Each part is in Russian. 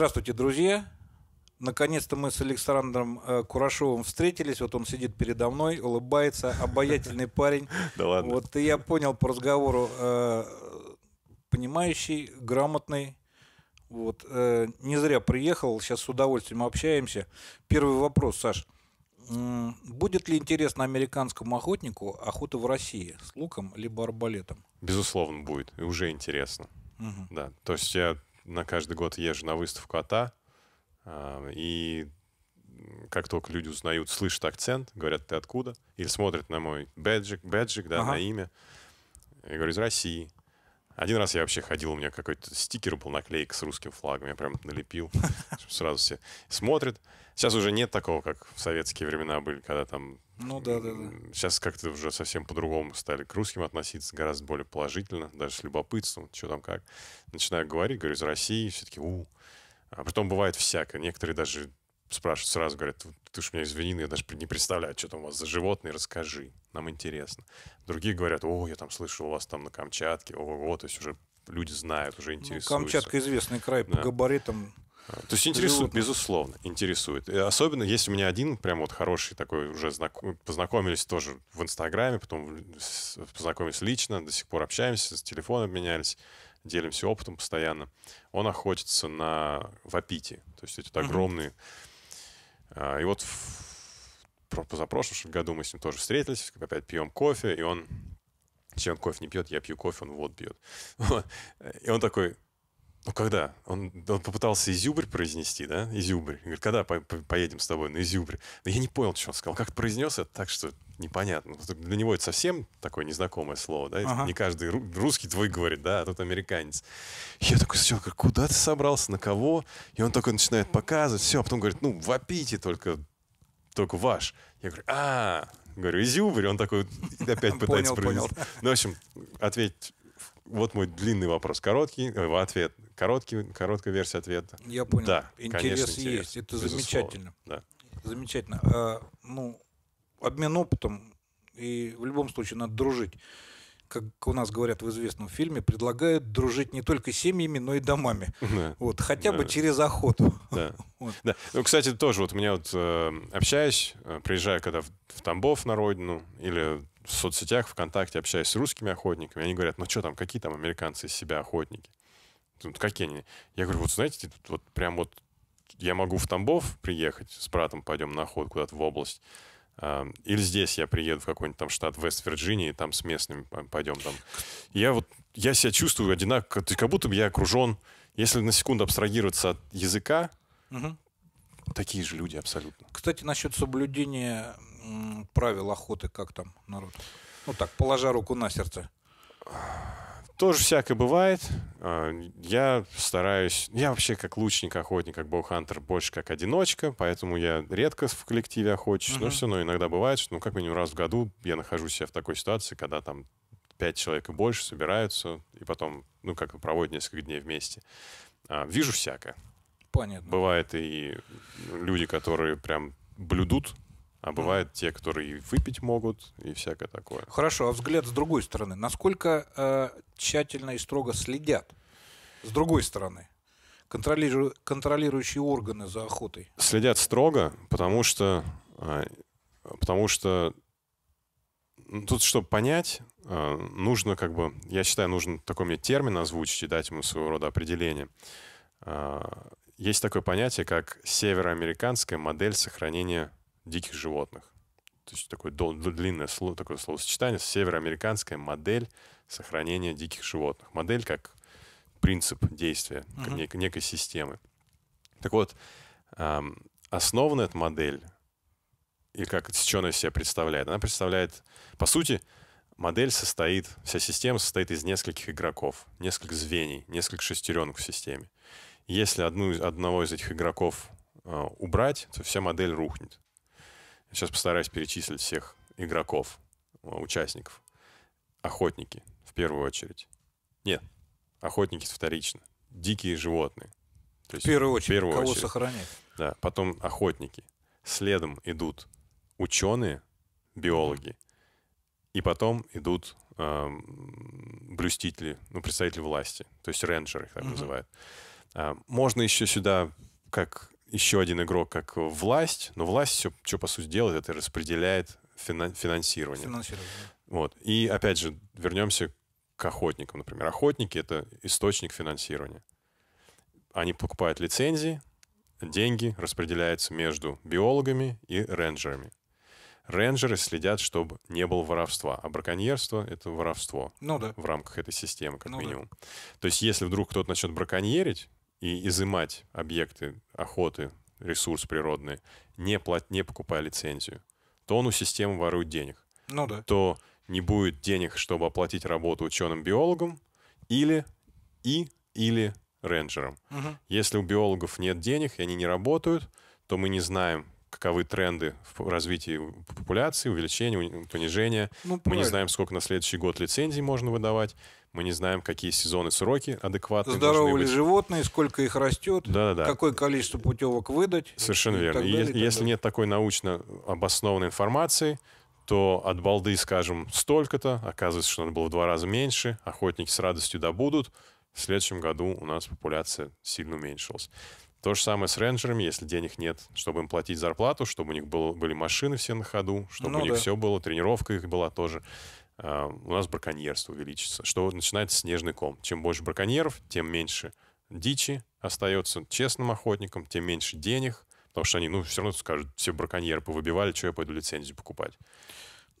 Здравствуйте, друзья. Наконец-то мы с Александром э, Курашовым встретились. Вот он сидит передо мной, улыбается, обаятельный парень. Да ладно. Вот и я понял по разговору, э, понимающий, грамотный. Вот э, не зря приехал. Сейчас с удовольствием общаемся. Первый вопрос, Саш. Будет ли интересно американскому охотнику охота в России с луком либо арбалетом? Безусловно, будет. И уже интересно. Угу. Да. То есть я э, на каждый год езжу на выставку АТА, а, и как только люди узнают, слышат акцент, говорят, ты откуда, или смотрят на мой бэджик, бэджик, да, ага. на имя, я говорю, из России. Один раз я вообще ходил, у меня какой-то стикер был наклейка с русским флагом, я прям налепил, сразу все смотрят. Сейчас уже нет такого, как в советские времена были, когда там ну да, да, да. Сейчас как-то уже совсем по-другому стали к русским относиться, гораздо более положительно, даже с любопытством, что там как. Начинаю говорить, говорю, из России, все-таки у. А потом бывает всякое. Некоторые даже спрашивают сразу, говорят, ты ж меня извини, я даже не представляю, что там у вас за животные, расскажи, нам интересно. Другие говорят, о, я там слышал, у вас там на Камчатке, о, о, то есть уже люди знают, уже ну, интересуются. Ну, Камчатка известный край да. по габаритам. То есть интересует, безусловно, интересует. И особенно есть у меня один прям вот хороший такой уже знаком... познакомились тоже в Инстаграме, потом познакомились лично, до сих пор общаемся, с телефона обменялись, делимся опытом постоянно. Он охотится на вапити, то есть эти огромные. А, и вот в позапрошлом году мы с ним тоже встретились, опять пьем кофе, и он... чем кофе не пьет, я пью кофе, он вот пьет. И он такой, ну когда? Он, он попытался изюбрь произнести, да? Изюбрь. Говорит, когда по -по поедем с тобой на изюбрь? Да я не понял, что он сказал. Как произнес это, так что непонятно. Для него это совсем такое незнакомое слово, да? Ага. Не каждый русский твой говорит, да, а тут американец. Я такой, все, куда ты собрался, на кого? И он только начинает показывать, все, а потом говорит, ну, вопите только, только ваш. Я говорю, а, -а! говорю, изюбрь. Он такой опять пытается произнести. Ну, в общем, ответь вот мой длинный вопрос, короткий э, ответ. Короткий, короткая версия ответа. Я понял. Да, интерес, конечно, интерес. есть. Это замечательно. Да. Замечательно. А, ну, обмен опытом, и в любом случае надо дружить. Как у нас говорят в известном фильме, предлагают дружить не только семьями, но и домами. Да. Вот, хотя да. бы через охоту. Да. Вот. да. Ну, кстати, тоже вот у меня вот э, общаюсь, э, приезжаю когда в, в Тамбов на родину или в соцсетях, ВКонтакте общаюсь с русскими охотниками, они говорят, ну что там, какие там американцы из себя охотники? какие они? Я говорю, вот знаете, вот прям вот я могу в Тамбов приехать, с братом пойдем на ход куда-то в область, а, или здесь я приеду в какой-нибудь там штат Вест-Вирджинии, там с местными пойдем там. Я вот, я себя чувствую одинаково, как будто бы я окружен, если на секунду абстрагироваться от языка, угу. такие же люди абсолютно. Кстати, насчет соблюдения правил охоты, как там народ? Ну так, положа руку на сердце. Тоже всякое бывает. А, я стараюсь... Я вообще как лучник, охотник, как боухантер, больше как одиночка, поэтому я редко в коллективе охочусь, uh-huh. но все равно иногда бывает, что ну, как минимум раз в году я нахожусь себя в такой ситуации, когда там пять человек и больше собираются, и потом, ну, как проводят несколько дней вместе. А, вижу всякое. Понятно. Бывает и люди, которые прям блюдут а бывают те, которые и выпить могут, и всякое такое. Хорошо, а взгляд с другой стороны. Насколько э, тщательно и строго следят с другой стороны контролиру... контролирующие органы за охотой? Следят строго, потому что, э, потому что ну, тут, чтобы понять, э, нужно как бы, я считаю, нужно такой мне термин озвучить и дать ему своего рода определение. Э, есть такое понятие, как североамериканская модель сохранения диких животных. То есть такое длинное слово, такое словосочетание, североамериканская модель сохранения диких животных. Модель как принцип действия, uh-huh. нек- некой системы. Так вот, эм, основана эта модель, и как сеченая себя представляет, она представляет, по сути, модель состоит, вся система состоит из нескольких игроков, нескольких звеньев, нескольких шестеренок в системе. Если одну, одного из этих игроков э, убрать, то вся модель рухнет. Сейчас постараюсь перечислить всех игроков, э, участников. Охотники, в первую очередь. Нет, охотники вторично. Дикие животные. То есть, в первую очередь, в первую кого очередь. сохранять. Да, потом охотники. Следом идут ученые, биологи. И потом идут э, блюстители, ну, представители власти. То есть рейнджеры их так uh-huh. называют. Э, можно еще сюда, как еще один игрок, как власть, но власть все, что по сути делает, это распределяет финан финансирование. Финансирование. Вот. И опять же, вернемся к охотникам. Например, охотники — это источник финансирования. Они покупают лицензии, деньги распределяются между биологами и рейнджерами. Рейнджеры следят, чтобы не было воровства, а браконьерство — это воровство ну, да. в рамках этой системы, как ну, минимум. Да. То есть если вдруг кто-то начнет браконьерить, и изымать объекты охоты, ресурс природный, не, плат, не покупая лицензию, то он у системы ворует денег. Ну да. То не будет денег, чтобы оплатить работу ученым-биологам или и или рейнджерам. Угу. Если у биологов нет денег и они не работают, то мы не знаем, каковы тренды в развитии популяции, увеличения, понижения. Ну, мы не знаем, сколько на следующий год лицензий можно выдавать. Мы не знаем, какие сезоны, сроки адекватные. Здоровы ли быть. животные, сколько их растет, да -да -да. какое количество путевок выдать. Совершенно и верно. И далее, и если далее. нет такой научно обоснованной информации, то от балды, скажем, столько-то, оказывается, что надо было в два раза меньше, охотники с радостью добудут, в следующем году у нас популяция сильно уменьшилась. То же самое с рейнджерами, если денег нет, чтобы им платить зарплату, чтобы у них было, были машины все на ходу, чтобы ну, у них да. все было, тренировка их была тоже. А, у нас браконьерство увеличится, что начинается снежный ком. Чем больше браконьеров, тем меньше дичи остается честным охотником, тем меньше денег, потому что они, ну, все равно скажут, все браконьеры повыбивали, что я пойду лицензию покупать.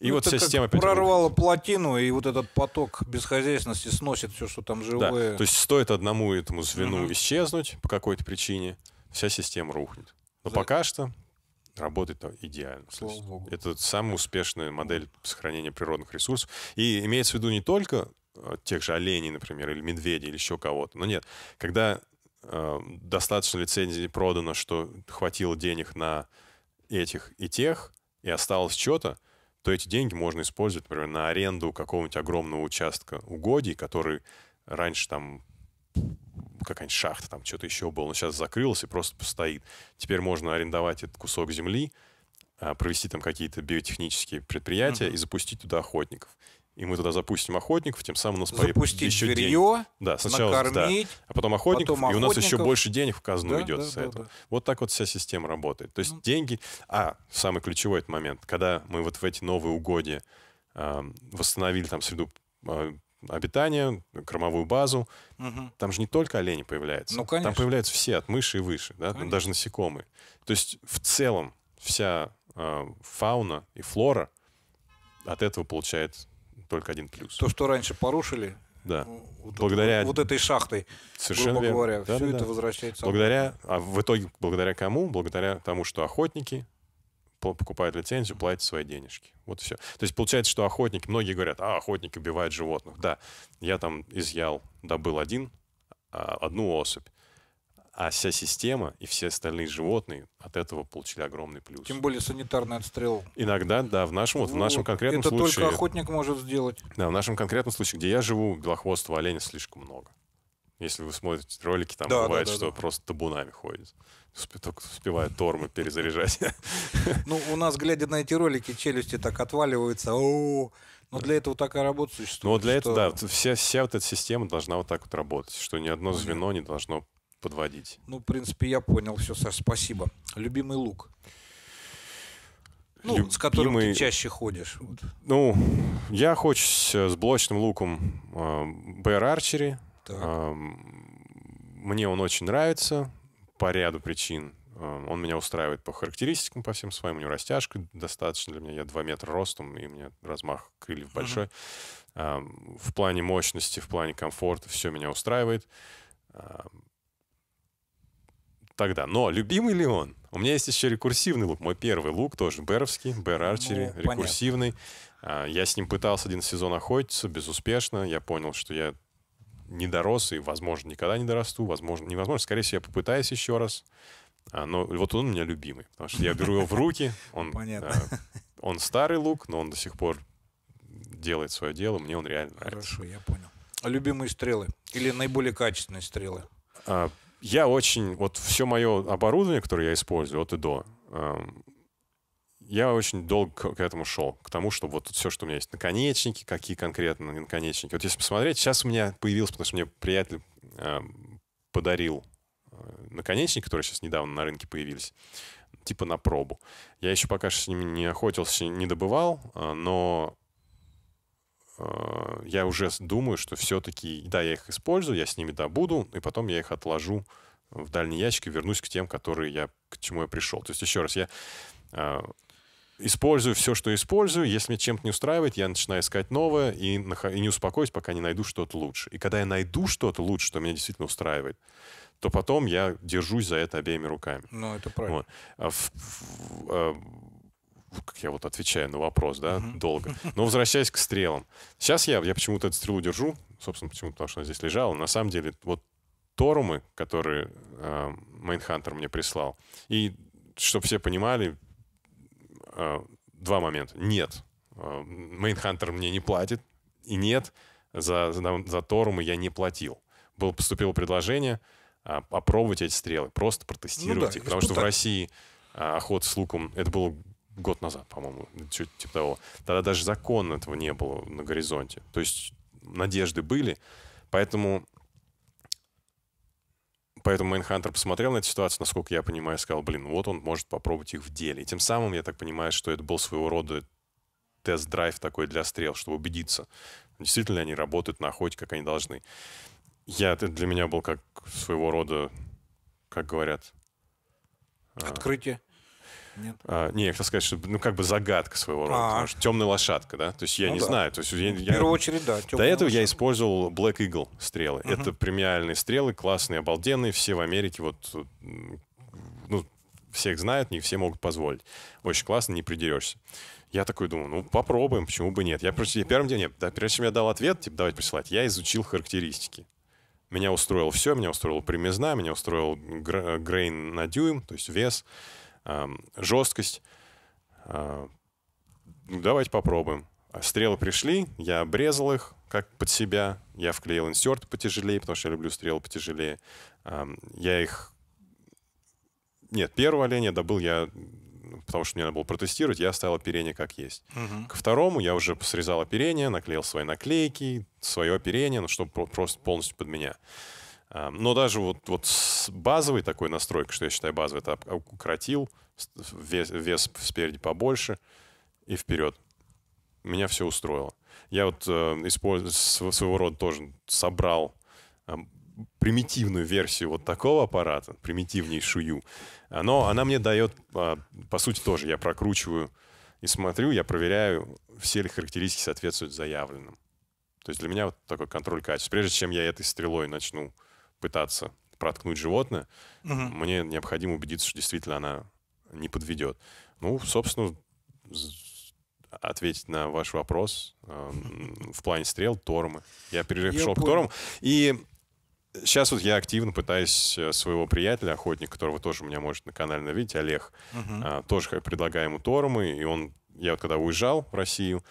И это вот вся система прорвала плотину, и вот этот поток безхозяйственности сносит все, что там живое. Да. То есть стоит одному этому звену угу. исчезнуть по какой-то причине, вся система рухнет. Но За... пока что работает идеально. Слава Богу. Это самая успешная модель сохранения природных ресурсов. И имеется в виду не только э, тех же оленей, например, или медведей, или еще кого-то. Но нет, когда э, достаточно лицензий продано, что хватило денег на этих и тех, и осталось что-то, то эти деньги можно использовать, например, на аренду какого-нибудь огромного участка угодий, который раньше там какая-нибудь шахта, там что-то еще было, но сейчас закрылась и просто постоит. Теперь можно арендовать этот кусок земли, а, провести там какие-то биотехнические предприятия uh-huh. и запустить туда охотников и мы туда запустим охотников, тем самым у нас Запустить еще зверье, день. Да, сначала, накормить, да, а потом охотников, потом охотников, и у нас еще больше денег в казну да, идет да, с да, этого. Да. Вот так вот вся система работает. То есть ну. деньги... А, самый ключевой этот момент, когда мы вот в эти новые угодья э, восстановили там среду э, обитания, кормовую базу. Угу. Там же не только олени появляются. Ну, конечно. Там появляются все, от мыши и выше, да? там даже насекомые. То есть в целом вся э, фауна и флора от этого получает только один плюс. То, что раньше порушили, да. Ну, вот благодаря вот этой шахтой, Совершенно грубо говоря, да, все да, это да. возвращается. Благодаря, а в итоге благодаря кому? Благодаря тому, что охотники покупают лицензию, платят свои денежки. Вот и все. То есть получается, что охотники, многие говорят, а охотники убивают животных. Да, я там изъял, добыл один, а, одну особь. А вся система и все остальные животные от этого получили огромный плюс. Тем более санитарный отстрел. Иногда, да, в нашем, вот, в нашем конкретном это случае... Это только охотник может сделать. Да, в нашем конкретном случае, где я живу, белохвостого оленя слишком много. Если вы смотрите ролики, там да, бывает, да, да, что да. просто табунами ходит. Только успевают тормы перезаряжать. Ну, у нас, глядя на эти ролики, челюсти так отваливаются. Но для этого такая работа существует. Ну, для этого, да, вся, вся вот эта система должна вот так вот работать, что ни одно звено не должно подводить. Ну, в принципе, я понял все, Саш, спасибо. Любимый лук? Ну, Любимый... с которым ты чаще ходишь. Вот. Ну, я хочусь э, с блочным луком Бэр э, Арчери. Эм, мне он очень нравится по ряду причин. Эм, он меня устраивает по характеристикам, по всем своим. У него растяжка достаточно для меня. Я 2 метра ростом, и у меня размах крыльев большой. Uh-huh. в плане мощности, в плане комфорта все меня устраивает тогда. Но любимый ли он? У меня есть еще рекурсивный лук. Мой первый лук тоже Беровский, Бер ну, Арчери, ну, рекурсивный. Понятно. А, я с ним пытался один сезон охотиться безуспешно. Я понял, что я не дорос и, возможно, никогда не дорасту. Возможно, невозможно. Скорее всего, я попытаюсь еще раз. А, но вот он у меня любимый, потому что я беру его в руки. Он, Понятно. А, он старый лук, но он до сих пор делает свое дело. Мне он реально Хорошо, нравится. Хорошо, я понял. А любимые стрелы или наиболее качественные стрелы? я очень, вот все мое оборудование, которое я использую от и до, эм, я очень долго к этому шел, к тому, чтобы вот все, что у меня есть, наконечники, какие конкретно наконечники. Вот если посмотреть, сейчас у меня появился, потому что мне приятель эм, э, подарил наконечники, которые сейчас недавно на рынке появились, типа на пробу. Я еще пока что с ними не охотился, не добывал, э, но Э, я уже думаю, что все-таки, да, я их использую, я с ними добуду, и потом я их отложу в дальний ящик и вернусь к тем, которые я, к чему я пришел. То есть, еще раз, я э, использую все, что использую. Если мне чем-то не устраивает, я начинаю искать новое и, и не успокоюсь, пока не найду что-то лучше. И когда я найду что-то лучше, что меня действительно устраивает, то потом я держусь за это обеими руками. Ну, это правильно. Вот. А в, в, в, э, как я вот отвечаю на вопрос, да, uh долго. Но возвращаясь к стрелам. Сейчас я, я почему-то эту стрелу держу, собственно, почему, потому что она здесь лежала. На самом деле, вот торумы, которые э, Майнхантер мне прислал, и, чтобы все понимали, э, два момента. Нет, э, Майнхантер мне не платит, и нет, за, за, за торумы я не платил. Было, поступило предложение а, опробовать эти стрелы, просто протестировать ну, да, их, потому что в России а, охот с луком, это было год назад, по-моему, чуть типа того. Тогда даже закон этого не было на горизонте. То есть надежды были, поэтому Поэтому Майнхантер посмотрел на эту ситуацию, насколько я понимаю, сказал, блин, вот он может попробовать их в деле. И тем самым, я так понимаю, что это был своего рода тест-драйв такой для стрел, чтобы убедиться, действительно ли они работают на охоте, как они должны. Я, это для меня был как своего рода, как говорят... А, Открытие. Нет. А, не, я хотел сказать, что ну как бы загадка своего рода. а темная лошадка, да? То есть я ну, не да. знаю. То есть я, В первую я... очередь, да. До этого лошадка. я использовал Black Eagle стрелы. Угу. Это премиальные стрелы, классные, обалденные. Все в Америке вот ну, всех знают, не все могут позволить. Очень классно, не придерешься. Я такой думаю, ну попробуем, почему бы нет. Я, я первым делом нет, да, прежде чем я дал ответ, типа давайте присылать, я изучил характеристики. Меня устроило все, меня устроила примизна, меня устроил гр- грейн на дюйм, то есть вес жесткость. А, ну, давайте попробуем. А, стрелы пришли, я обрезал их как под себя. Я вклеил инсерт потяжелее, потому что я люблю стрелы потяжелее. Я их... Нет, первого оленя добыл я, потому что мне надо было протестировать, я оставил оперение как есть. Угу. Ко второму я уже срезал оперение, наклеил свои наклейки, свое оперение, ну, чтобы просто полностью под меня. Эм, но даже вот, вот базовый такой настройка, что я считаю базовый, это укоротил, вес, вес спереди побольше и вперед. Меня все устроило. Я вот э, использ... своего рода тоже собрал эм, примитивную версию вот такого аппарата, примитивнейшую. Э, но она мне дает, э, по сути, тоже я прокручиваю и смотрю, я проверяю, все ли характеристики соответствуют заявленным. То есть для меня вот такой контроль качества. Прежде чем я этой стрелой начну пытаться проткнуть животное, угу. мне необходимо убедиться, что действительно она не подведет. Ну, собственно, ответить на ваш вопрос э, в плане стрел Тормы. Я перешел к понял. И сейчас вот я активно пытаюсь э, своего приятеля, охотника, которого тоже у меня может на канале навидеть, Олег, угу. э, тоже предлагаю ему Тормы. И он, я вот когда уезжал в Россию,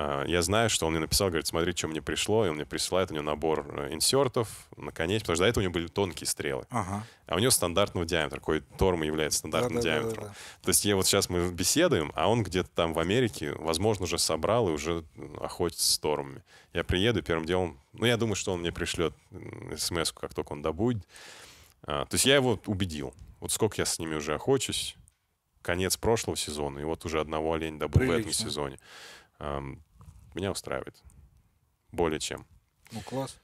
а, я знаю, что он мне написал, говорит, смотри, что мне пришло, и он мне присылает, у него набор э, инсертов, наконец, потому что до этого у него были тонкие стрелы. Ага. А у него стандартного диаметра, какой торм является стандартным да, да, диаметром. Да, да, да. То есть я вот сейчас мы беседуем, а он где-то там в Америке, возможно, уже собрал и уже охотится с тормами. Я приеду, первым делом, ну, я думаю, что он мне пришлет смс как только он добудет. А, то есть я его убедил. Вот сколько я с ними уже охочусь, конец прошлого сезона, и вот уже одного оленя добыл Прилично. в этом сезоне. Меня устраивает. Более чем. Ну, класс.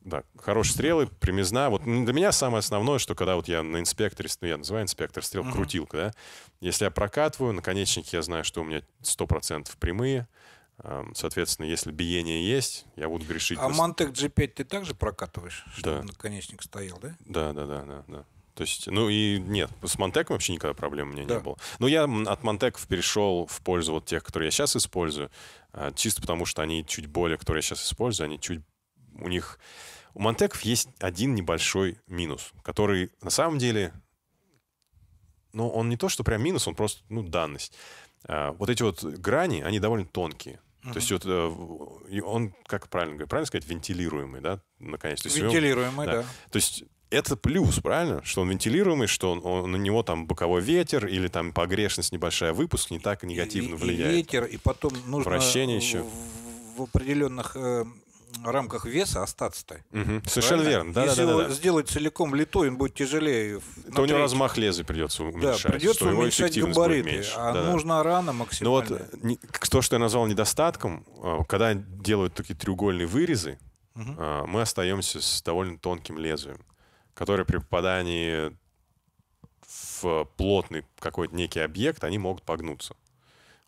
Да, хорошие стрелы, прямизна Вот для меня самое основное, что когда вот я на инспекторе, ну, я называю инспектор стрел, uh-huh. крутилка, да, если я прокатываю, наконечник я знаю, что у меня 100% прямые, Соответственно, если биение есть, я буду грешить. А Mantec G5 ты также прокатываешь, чтобы да. наконечник стоял, да? Да, да, да, да, да. То есть, ну и нет, с Монтеком вообще никогда проблем у меня да. не было. Но я от Монтеков перешел в пользу вот тех, которые я сейчас использую, а, чисто потому что они чуть более, которые я сейчас использую, они чуть... У них... У Монтеков есть один небольшой минус, который на самом деле... Ну, он не то, что прям минус, он просто, ну, данность. А, вот эти вот грани, они довольно тонкие. Uh-huh. То есть вот э, он, как правильно, правильно сказать, вентилируемый, да, наконец. То есть, Вентилируемый, да. да. То есть это плюс, правильно? Что он вентилируемый, что он, он, на него там боковой ветер или там погрешность небольшая выпуск не так негативно и, влияет. И ветер, и потом нужно Вращение еще. В, в определенных э, рамках веса остаться-то. Угу. Совершенно верно. Да, Если да, да, его да. сделать целиком литой, он будет тяжелее. То у него размах лезвия придется уменьшать. Да, придется уменьшать габариты. А да, нужна да. рана максимально. Ну вот э, то, что я назвал недостатком, э, когда делают такие треугольные вырезы, угу. мы остаемся с довольно тонким лезвием которые при попадании в плотный какой-то некий объект, они могут погнуться.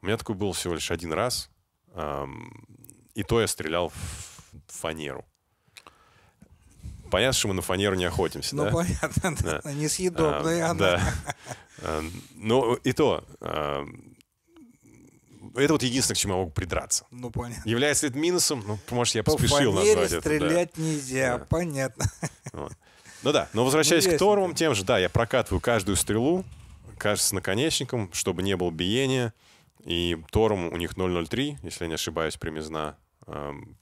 У меня такой был всего лишь один раз, эм, и то я стрелял в фанеру. Понятно, что мы на фанеру не охотимся, ну, да? Ну, понятно, да. да. несъедобная а, она. Да. Но ну, и то, это вот единственное, к чему я могу придраться. Ну, понятно. Является ли это минусом? Ну, может, я поспешил назвать это. По фанере стрелять да. нельзя, да. понятно. Вот. Ну да, но возвращаясь ну, к торвам тем же, да, я прокатываю каждую стрелу, кажется, с наконечником, чтобы не было биения. И торм у них 0.03, если я не ошибаюсь, примизна. Эм,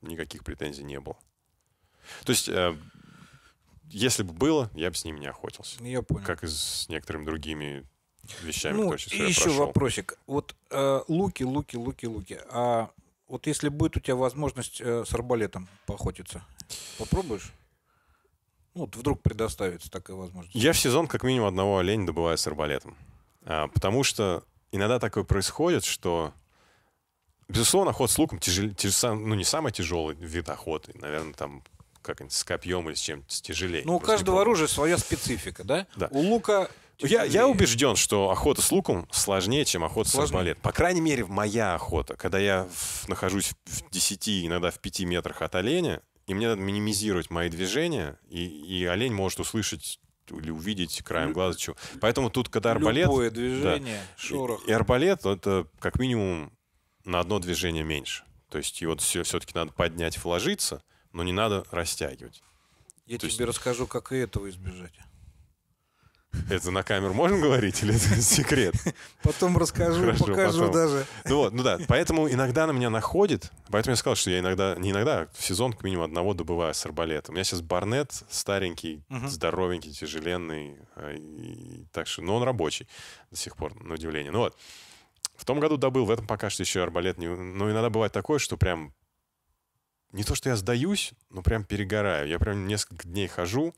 никаких претензий не было. То есть, э, если бы было, я бы с ними не охотился. Я понял. Как и с некоторыми другими вещами, ну, кто сейчас и еще прошел. вопросик. Вот э, луки, луки, луки, луки. А вот если будет у тебя возможность э, с арбалетом поохотиться, попробуешь? Ну, вот вдруг предоставится такая возможность. Я в сезон как минимум одного оленя добываю с арбалетом. А, потому что иногда такое происходит, что Безусловно, ход с луком тяжел, тяж, ну, не самый тяжелый вид охоты. Наверное, там как-нибудь с копьем или с чем-то тяжелее. Ну, у каждого оружия своя специфика, да? Да. У лука... Ну, я, я убежден, что охота с луком сложнее, чем охота сложнее. с арбалет. По крайней мере, моя охота, когда я в, нахожусь в 10, иногда в 5 метрах от оленя, и мне надо минимизировать мои движения, и, и олень может услышать или увидеть краем Лю... глаза чего. Поэтому тут, когда арбалет... Любое движение, да, шорох. И, и арбалет, это как минимум на одно движение меньше. То есть его все-таки все надо поднять, вложиться, но не надо растягивать. Я То тебе есть... расскажу, как и этого избежать. Это на камеру можно говорить или это секрет? Потом расскажу, Хорошо, покажу потом. даже. Ну вот, ну да. Поэтому иногда на меня находит. Поэтому я сказал, что я иногда, не иногда, а в сезон к минимум одного добываю с арбалета. У меня сейчас барнет старенький, угу. здоровенький, тяжеленный. А, и, так что, но он рабочий до сих пор, на удивление. Ну вот. В том году добыл, в этом пока что еще арбалет не... Но ну, иногда бывает такое, что прям... Не то, что я сдаюсь, но прям перегораю. Я прям несколько дней хожу,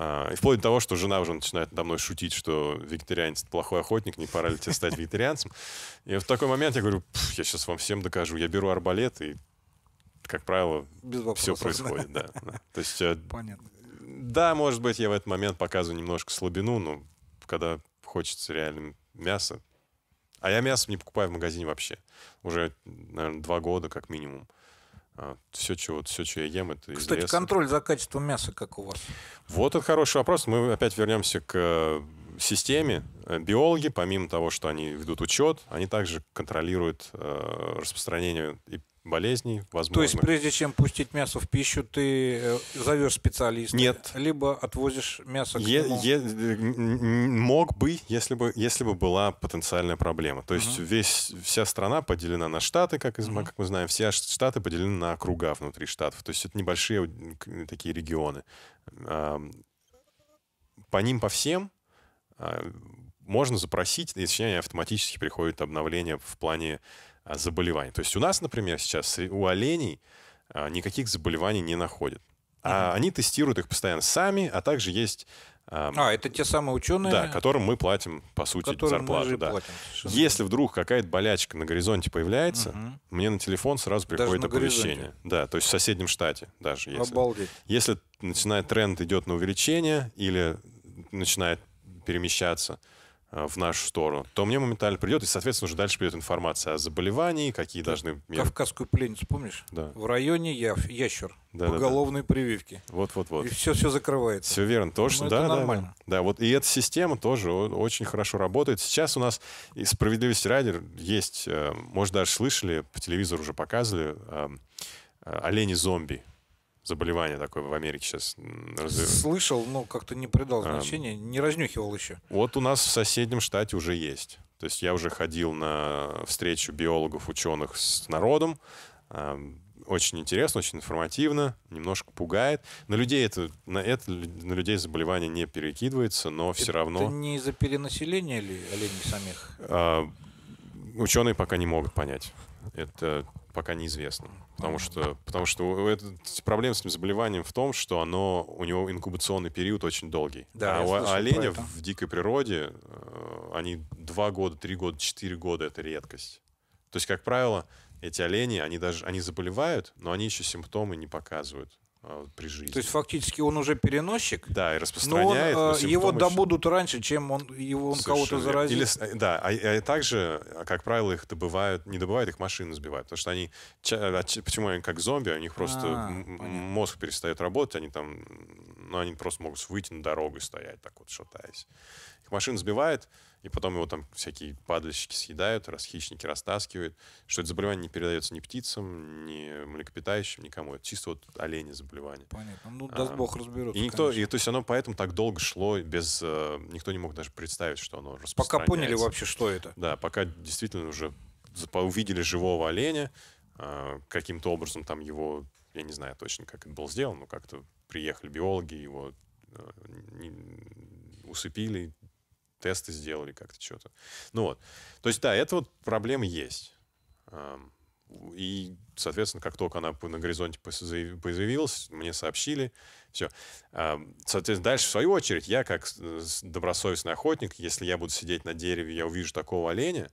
а, и вплоть до того, что жена уже начинает надо мной шутить, что вегетарианец — плохой охотник, не пора ли тебе стать вегетарианцем. И в такой момент я говорю, я сейчас вам всем докажу. Я беру арбалет, и, как правило, вопросов, все происходит. Да. да. То есть, э, Понятно. Да, может быть, я в этот момент показываю немножко слабину, но когда хочется реально мяса... А я мясо не покупаю в магазине вообще. Уже, наверное, два года как минимум. А, все, чего, все, что я ем, это Кстати, из контроль за качеством мяса как у вас? Вот это хороший вопрос. Мы опять вернемся к э, системе. Э, биологи, помимо того, что они ведут учет, они также контролируют э, распространение и болезней, возможно. То есть прежде чем пустить мясо в пищу, ты э, зовешь специалиста? Нет. Либо отвозишь мясо к е- нему? Е- мог бы, если бы, если бы была потенциальная проблема. То есть угу. весь, вся страна поделена на штаты, как, из, угу. как мы знаем, все штаты поделены на округа внутри штатов. То есть это небольшие такие регионы. По ним, по всем а, можно запросить, и, точнее, автоматически приходит обновление в плане а, заболеваний. То есть у нас, например, сейчас у оленей а, никаких заболеваний не находят. А mm-hmm. они тестируют их постоянно сами, а также есть... Э, а, это те самые ученые? Да, которым мы платим, по сути, зарплату. да. платим, Если вдруг какая-то болячка на горизонте появляется, Mm-hmm. мне на телефон сразу приходит оповещение. Горизонте. Да, то есть в соседнем штате даже. Если, Обалдеть. Если начинает тренд идет на увеличение или начинает перемещаться, Э, в нашу сторону, то мне моментально придет, и, соответственно, уже дальше придет информация о заболевании, какие должны... Кавказскую пленницу, помнишь? Да. В районе я, ящер. Да, Поголовные да, да. прививки. Вот-вот-вот. И все, все закрывается. Все верно, точно, Но ну, да, это да, нормально. Да, да, вот и эта система тоже очень хорошо работает. Сейчас у нас, и справедливости ради, есть, э, может, даже слышали, по телевизору уже показывали, э, олени-зомби заболевание такое в Америке сейчас. развивается. Слышал, но как-то не придал а, значения, а, не разнюхивал еще. Вот у нас в соседнем штате уже есть. То есть я уже ходил на встречу биологов, ученых с народом. А, очень интересно, очень информативно, немножко пугает. На людей это, на это, на людей заболевание не перекидывается, но все это равно. Это не из-за перенаселения ли оленей самих? А, ученые пока не могут понять это пока неизвестно. Потому что, потому что это, проблема с этим заболеванием в том, что оно, у него инкубационный период очень долгий. Да, а у оленя в дикой природе э, они 2 года, 3 года, 4 года — это редкость. То есть, как правило, эти олени, они даже они заболевают, но они еще симптомы не показывают. А, при жизни. То есть фактически он уже переносчик? Да, и распространяет. Но он, но э, его добудут раньше, чем он, его, он кого-то заразит. Или, э, да, а, а также, а, как правило, их добывают, не добывают, их машины сбивают. Потому что они, а, почему они как зомби, у них просто а, мозг перестает работать, они там, ну, они просто могут выйти на дорогу и стоять так вот, шатаясь. Их машина сбивает, и потом его там всякие падальщики съедают, раз хищники растаскивают, что это заболевание не передается ни птицам, ни млекопитающим, никому. Это чисто вот олени заболевание. Понятно. Ну, а, даст бог разберутся. И никто, и то есть оно поэтому так долго шло, без... Э, никто не мог даже представить, что оно распространяется. Пока поняли вообще, что это. Да, пока действительно уже увидели живого оленя, а, каким-то образом там его, я не знаю точно, как это было сделано, но как-то приехали биологи, его э, усыпили, тесты сделали как-то что-то. Ну вот. То есть, да, это вот проблема есть. И, соответственно, как только она на горизонте появилась, мне сообщили, все. Соответственно, дальше, в свою очередь, я, как добросовестный охотник, если я буду сидеть на дереве, я увижу такого оленя,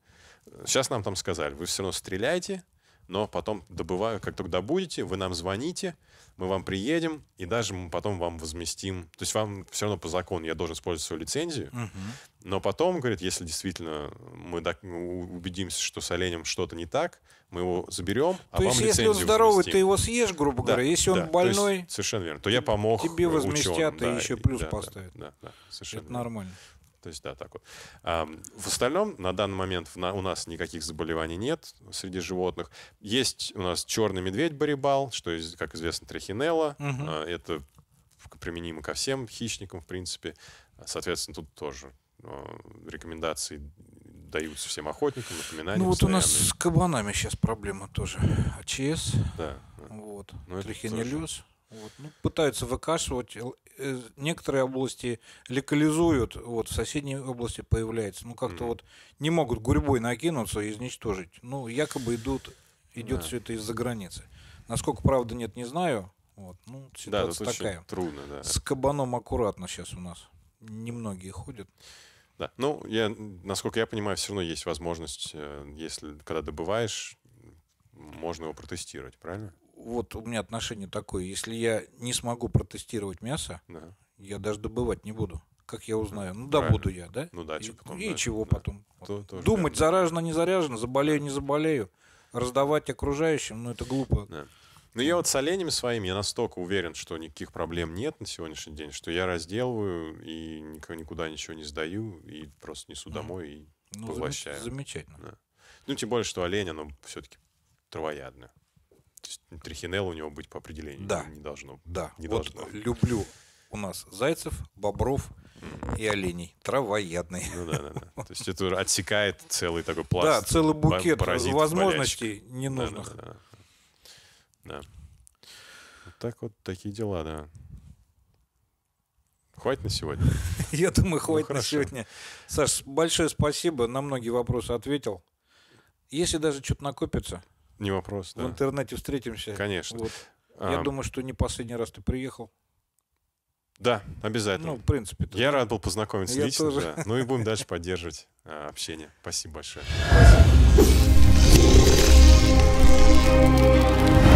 сейчас э, нам там сказали, вы все равно стреляйте, но потом добываю, как только добудете, вы нам звоните, мы вам приедем, и даже мы потом вам возместим. То есть вам все равно по закону я должен использовать свою лицензию, угу. но потом, говорит, если действительно мы ну, убедимся, что с оленем что-то не так, мы его заберем, а То вам есть, лицензию если он здоровый, возместим. ты его съешь, грубо говоря, да, если он больной... есть, совершенно верно. То я помог Тебе возместят ученым, и да, еще плюс да, поставят. Да, да, да, совершенно Это верно. нормально. То есть, да, так Вот. В остальном, на данный момент у нас никаких заболеваний нет среди животных. Есть у нас черный медведь-барибал, что, как известно, трихинелла. Угу. Это применимо ко всем хищникам, в принципе. А, соответственно, тут тоже а, рекомендации даются всем охотникам, напоминания. Ну вот у нас с кабанами сейчас проблема тоже. АЧС, да. вот, ну, трихинеллез. Вот. Ну, пытаются выкашивать некоторые области локализуют, вот в соседней области появляется. Ну, как-то mm. вот не могут гурьбой накинуться и изничтожить. Ну, якобы идут, идет да. все это из-за границы. Насколько правда нет, не знаю. Вот, ну, ситуация да, такая. Трудно, да. С кабаном аккуратно сейчас у нас. Немногие ходят. Да. Ну, я, насколько я понимаю, все равно есть возможность, э, если когда добываешь, можно его протестировать, правильно? вот у меня отношение такое, если я не смогу протестировать мясо, да. я даже добывать не буду. Как я узнаю? Ну, да, буду я, да? Ну, да, и, потом, типа и да, чего да. потом? То, вот. Думать, заражено, не заражено, заболею, не заболею. Раздавать окружающим, ну, это глупо. Да. Ну, я вот с оленями своими, я настолько уверен, что никаких проблем нет на сегодняшний день, что я разделываю и никого никуда ничего не сдаю, и просто несу домой и ну, Замечательно. Да. Ну, тем более, что олень, оно ну, все-таки травоядное трихинелла у него быть по определению да. не должно. Да, не вот должно. люблю у нас зайцев, бобров и оленей. Травоядный. Ну да, да, да. То есть это отсекает целый такой пласт. Да, целый букет паразитов, возможностей болячек. ненужных. Да, да, да. да. Вот так вот, такие дела, да. Хватит на сегодня? Я думаю, ну, хватит ну, на сегодня. Саш, большое спасибо. На многие вопросы ответил. Если даже что-то накопится, не вопрос, да. В интернете встретимся. Конечно. Вот. Я а... думаю, что не последний раз ты приехал. Да, обязательно. Ну, в принципе. Я рад был познакомиться Я лично. Тоже. Да. Ну и будем дальше поддерживать а, общение. Спасибо большое. Спасибо.